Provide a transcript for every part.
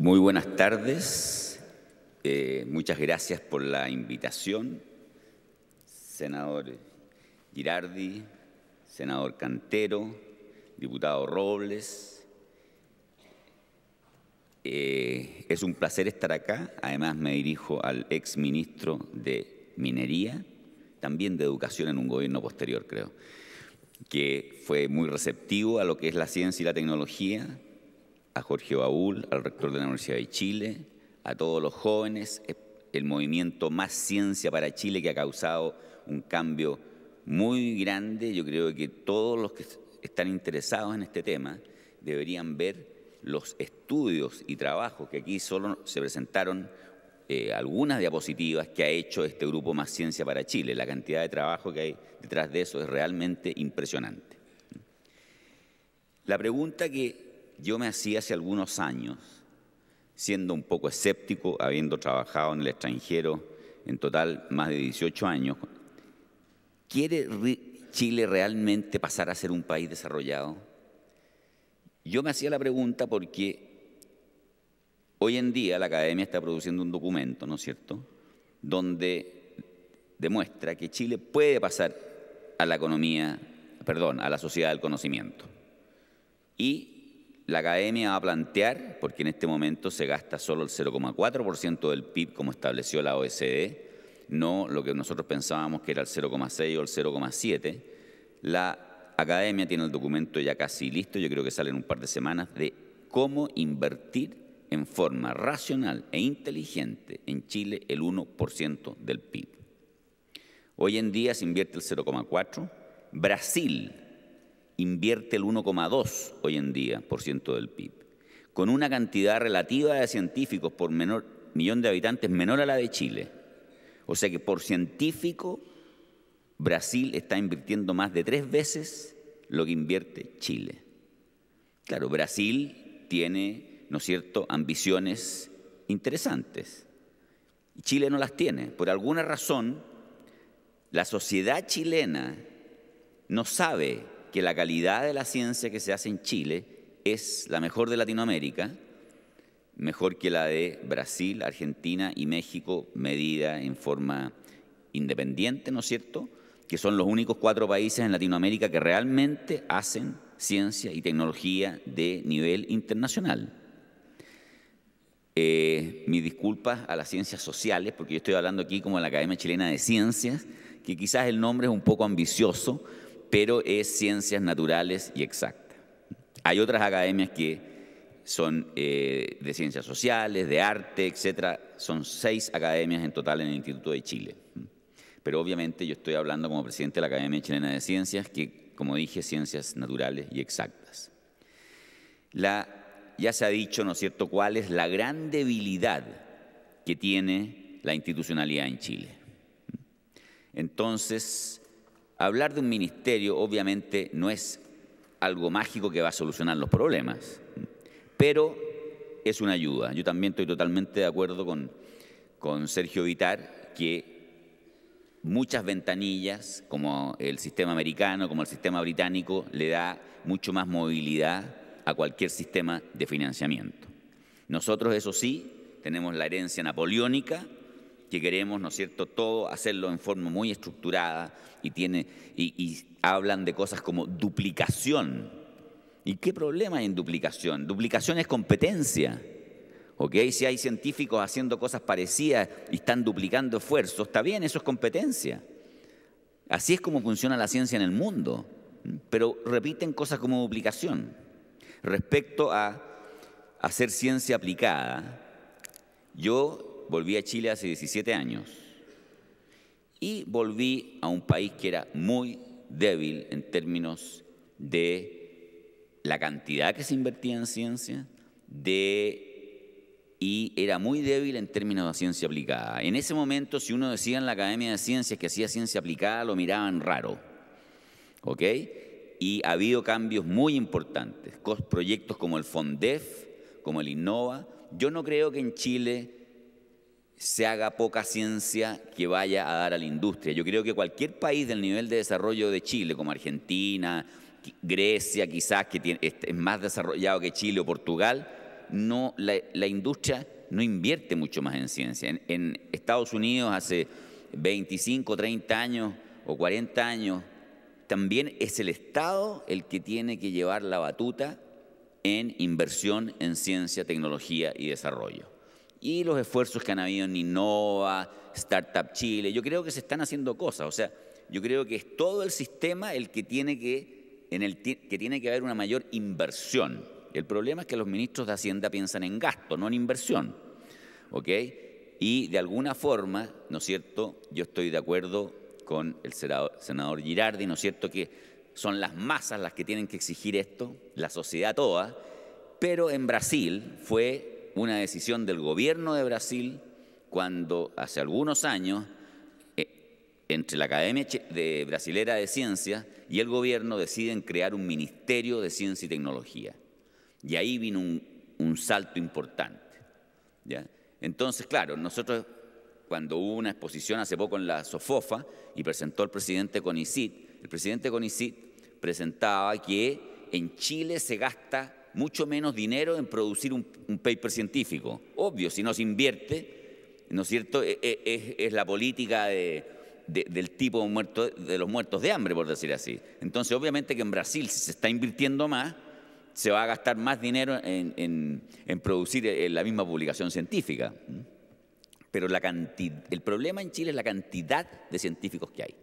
Muy buenas tardes. Eh, muchas gracias por la invitación, senador Girardi, senador Cantero, diputado Robles. Eh, es un placer estar acá. Además, me dirijo al ex ministro de Minería, también de Educación en un gobierno posterior, creo, que fue muy receptivo a lo que es la ciencia y la tecnología a Jorge Baúl, al rector de la Universidad de Chile, a todos los jóvenes, el movimiento Más Ciencia para Chile que ha causado un cambio muy grande. Yo creo que todos los que están interesados en este tema deberían ver los estudios y trabajos que aquí solo se presentaron eh, algunas diapositivas que ha hecho este grupo Más Ciencia para Chile. La cantidad de trabajo que hay detrás de eso es realmente impresionante. La pregunta que yo me hacía hace algunos años, siendo un poco escéptico, habiendo trabajado en el extranjero en total más de 18 años, ¿quiere Chile realmente pasar a ser un país desarrollado? Yo me hacía la pregunta porque hoy en día la academia está produciendo un documento, ¿no es cierto?, donde demuestra que Chile puede pasar a la economía, perdón, a la sociedad del conocimiento. Y la academia va a plantear, porque en este momento se gasta solo el 0,4% del PIB como estableció la OECD, no lo que nosotros pensábamos que era el 0,6 o el 0,7, la academia tiene el documento ya casi listo, yo creo que sale en un par de semanas, de cómo invertir en forma racional e inteligente en Chile el 1% del PIB. Hoy en día se invierte el 0,4. Brasil invierte el 1,2 hoy en día por ciento del PIB, con una cantidad relativa de científicos por menor, millón de habitantes menor a la de Chile. O sea que por científico Brasil está invirtiendo más de tres veces lo que invierte Chile. Claro, Brasil tiene, ¿no es cierto?, ambiciones interesantes. Chile no las tiene. Por alguna razón, la sociedad chilena no sabe que la calidad de la ciencia que se hace en Chile es la mejor de Latinoamérica, mejor que la de Brasil, Argentina y México, medida en forma independiente, ¿no es cierto? Que son los únicos cuatro países en Latinoamérica que realmente hacen ciencia y tecnología de nivel internacional. Eh, Mi disculpa disculpas a las ciencias sociales, porque yo estoy hablando aquí como la Academia Chilena de Ciencias, que quizás el nombre es un poco ambicioso, pero es ciencias naturales y exactas. Hay otras academias que son eh, de ciencias sociales, de arte, etcétera. Son seis academias en total en el Instituto de Chile. Pero obviamente yo estoy hablando como presidente de la Academia Chilena de Ciencias, que, como dije, ciencias naturales y exactas. ya se ha dicho, ¿no es cierto?, cuál es la gran debilidad que tiene la institucionalidad en Chile. Entonces, hablar de un ministerio obviamente no es algo mágico que va a solucionar los problemas, pero es una ayuda. Yo también estoy totalmente de acuerdo con, Sergio Vitar que muchas ventanillas, como el sistema americano, como el sistema británico, le da mucho más movilidad a cualquier sistema de financiamiento. Nosotros, eso sí, tenemos la herencia napoleónica, que queremos, ¿no es cierto?, todo hacerlo en forma muy estructurada y, tiene, y, hablan de cosas como duplicación. ¿Y qué problema hay en duplicación? Duplicación es competencia. ¿ok? Si hay científicos haciendo cosas parecidas y están duplicando esfuerzos, está bien, eso es competencia. Así es como funciona la ciencia en el mundo, pero repiten cosas como duplicación. Respecto a hacer ciencia aplicada, yo volví a Chile hace 17 años y volví a un país que era muy débil en términos de la cantidad que se invertía en ciencia y era muy débil en términos de ciencia aplicada. En ese momento, si uno decía en la Academia de Ciencias que hacía ciencia aplicada, lo miraban raro. ¿Ok? Y ha habido cambios muy importantes, proyectos como el FONDEF, como el INNOVA. Yo no creo que en Chile se haga poca ciencia que vaya a dar a la industria. Yo creo que cualquier país del nivel de desarrollo de Chile, como Argentina, Grecia quizás, que tiene, es más desarrollado que Chile o Portugal, no, la, industria no invierte mucho más en ciencia. en, Estados Unidos hace 25, 30 años o 40 años, también es el Estado el que tiene que llevar la batuta en inversión en ciencia, tecnología y desarrollo y los esfuerzos que han habido en Innova, Startup Chile. Yo creo que se están haciendo cosas, o sea, yo creo que es todo el sistema el que tiene que, en el, que tiene que haber una mayor inversión. El problema es que los ministros de Hacienda piensan en gasto, no en inversión. ¿Ok? Y de alguna forma, ¿no es cierto? Yo estoy de acuerdo con el senador, senador Girardi, ¿no es cierto? Que son las masas las que tienen que exigir esto, la sociedad toda, pero en Brasil fue una decisión del gobierno de Brasil cuando hace algunos años eh, entre la Academia de Brasilera de Ciencias y el gobierno deciden crear un Ministerio de Ciencia y Tecnología. Y ahí vino un, salto importante. ¿ya? Entonces, claro, nosotros cuando hubo una exposición hace poco en la Sofofa y presentó el presidente Conicit, el presidente Conicit presentaba que en Chile se gasta mucho menos dinero en producir un, paper científico. Obvio, si no se invierte, ¿no es cierto? E, e, es, la política del tipo de los muertos de hambre, por decir así. Entonces, obviamente que en Brasil, si se está invirtiendo más, se va a gastar más dinero en, producir eh, la misma publicación científica. Pero el problema en Chile es la cantidad de científicos que hay.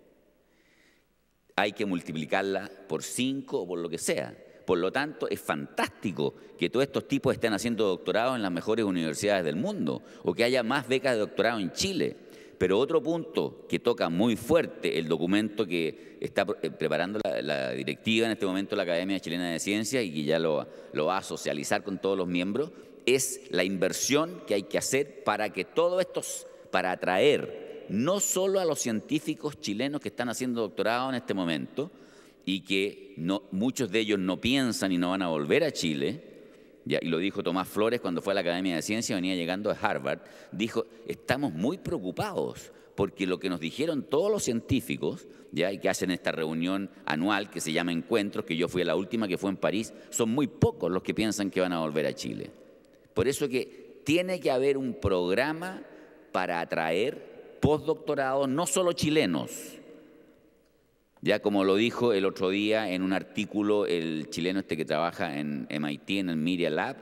Hay que multiplicarla por cinco o por lo que sea. Por lo tanto, es fantástico que todos estos tipos estén haciendo doctorado en las mejores universidades del mundo o que haya más becas de doctorado en Chile. Pero otro punto que toca muy fuerte el documento que está eh, preparando la, directiva en este momento la Academia Chilena de Ciencias y que ya lo, lo va a socializar con todos los miembros, es la inversión que hay que hacer para que todos estos, para atraer no solo a los científicos chilenos que están haciendo doctorado en este momento, y que muchos de ellos no piensan y no van a volver a Chile, y lo dijo Tomás Flores cuando fue a la Academia de Ciencias, venía llegando a Harvard, dijo, estamos muy preocupados porque lo que nos dijeron todos los científicos, ya, y que hacen esta reunión anual que se llama Encuentros, que yo fui a la última que fue en París, son muy pocos los que piensan que van a volver a Chile. Por eso que tiene que haber un programa para atraer postdoctorados, no solo chilenos, ya como lo dijo el otro día en un artículo el chileno este que trabaja en MIT, en el Media Lab,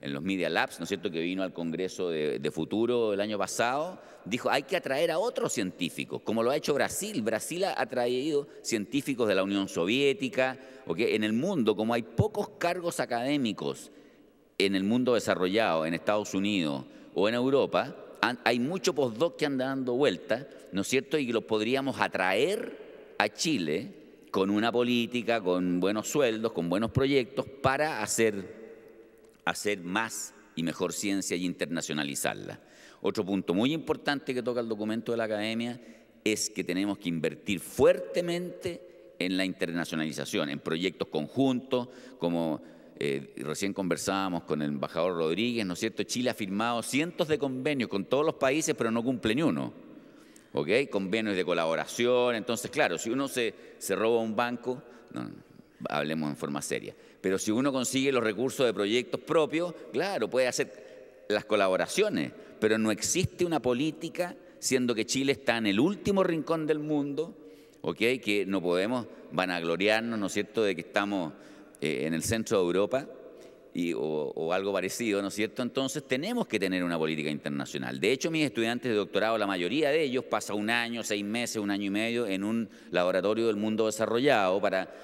en los Media Labs, ¿no es cierto?, que vino al Congreso de, Futuro el año pasado, dijo, hay que atraer a otros científicos, como lo ha hecho Brasil. Brasil ha atraído científicos de la Unión Soviética, en el mundo, como hay pocos cargos académicos en el mundo desarrollado, en Estados Unidos o en Europa, hay mucho postdoc que anda dando vuelta, ¿no es cierto?, y los podríamos atraer a Chile con una política, con buenos sueldos, con buenos proyectos, para hacer, hacer más y mejor ciencia y internacionalizarla. Otro punto muy importante que toca el documento de la academia es que tenemos que invertir fuertemente en la internacionalización, en proyectos conjuntos, como eh, recién conversábamos con el embajador Rodríguez, ¿no es cierto? Chile ha firmado cientos de convenios con todos los países, pero no cumple ni uno. ¿ok? Convenios de colaboración. Entonces, claro, si uno se, se roba un banco, hablemos en forma seria, pero si uno consigue los recursos de proyectos propios, claro, puede hacer las colaboraciones, pero no existe una política, siendo que Chile está en el último rincón del mundo, ¿ok? Que no podemos vanagloriarnos, ¿no es cierto?, de que estamos eh, en el centro de Europa o, algo parecido, ¿no es cierto? Entonces tenemos que tener una política internacional. De hecho, mis estudiantes de doctorado, la mayoría de ellos pasa un año, seis meses, un año y medio en un laboratorio del mundo desarrollado para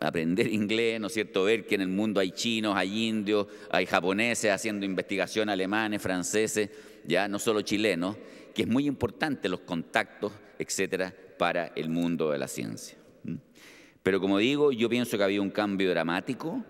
aprender inglés, ¿no es cierto? Ver que en el mundo hay chinos, hay indios, hay japoneses haciendo investigación, alemanes, franceses, ya no solo chilenos, que es muy importante los contactos, etcétera, para el mundo de la ciencia. ¿Mm? Pero como digo, yo pienso que ha habido un cambio dramático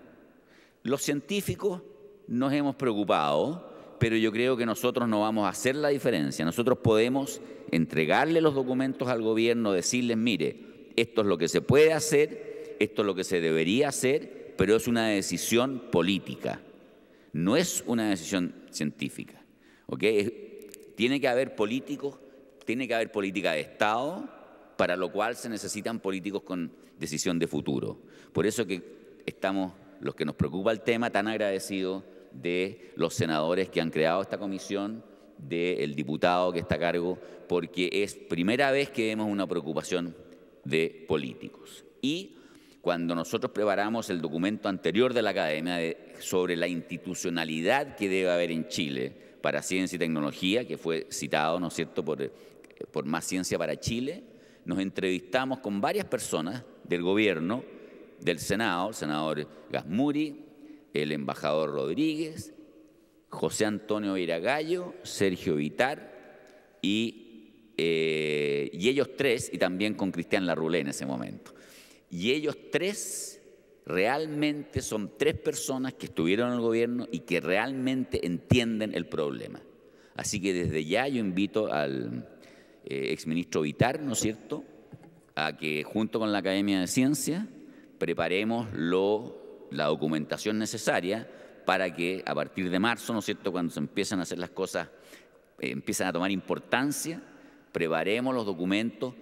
los científicos nos hemos preocupado, pero yo creo que nosotros no vamos a hacer la diferencia. Nosotros podemos entregarle los documentos al gobierno, decirles, mire, esto es lo que se puede hacer, esto es lo que se debería hacer, pero es una decisión política, no es una decisión científica. tiene que haber políticos, tiene que haber política de Estado, para lo cual se necesitan políticos con decisión de futuro. Por eso que estamos los que nos preocupa el tema, tan agradecido de los senadores que han creado esta comisión, del diputado que está a cargo, porque es primera vez que vemos una preocupación de políticos. Y cuando nosotros preparamos el documento anterior de la academia sobre la institucionalidad que debe haber en Chile para ciencia y tecnología, que fue citado, ¿no es cierto?, por, por Más Ciencia para Chile, nos entrevistamos con varias personas del gobierno del Senado, el senador Gasmuri, el embajador Rodríguez, José Antonio Iragallo, Sergio Vitar y, eh, y ellos tres, y también con Cristian Larrulé en ese momento. Y ellos tres realmente son tres personas que estuvieron en el gobierno y que realmente entienden el problema. Así que desde ya yo invito al eh, exministro Vitar, ¿no es cierto?, a que junto con la Academia de Ciencias preparemos lo, la documentación necesaria para que a partir de marzo, ¿no es cierto?, cuando se empiezan a hacer las cosas, eh, empiezan a tomar importancia, preparemos los documentos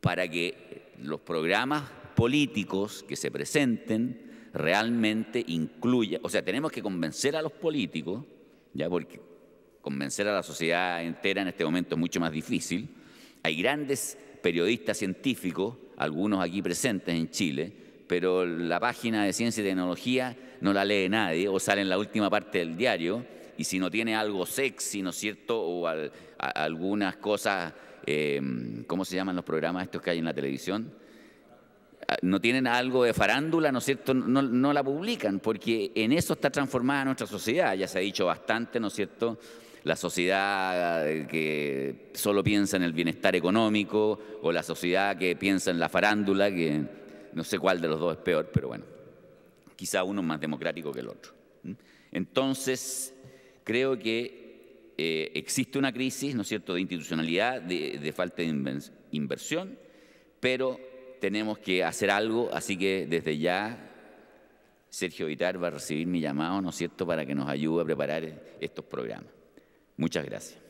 para que los programas políticos que se presenten realmente incluyan, o sea, tenemos que convencer a los políticos, ya porque convencer a la sociedad entera en este momento es mucho más difícil, hay grandes periodistas científicos algunos aquí presentes en Chile, pero la página de ciencia y tecnología no la lee nadie o sale en la última parte del diario y si no tiene algo sexy, ¿no es cierto? O algunas cosas, eh, ¿cómo se llaman los programas estos que hay en la televisión? Ah, no tienen algo de farándula, ¿no es cierto? no la publican porque en eso está transformada nuestra sociedad, ya se ha dicho bastante, ¿no es cierto? la sociedad eh, que solo piensa en el bienestar económico o la sociedad que piensa en la farándula, que no sé cuál de los dos es peor, pero bueno, quizá uno es más democrático que el otro. ¿Mm? Entonces, creo que eh, existe una crisis, ¿no es cierto?, de institucionalidad, de, de falta de inversión, pero tenemos que hacer algo, así que desde ya Sergio Vitar va a recibir mi llamado, ¿no es cierto?, para que nos ayude a preparar estos programas. Muchas gracias.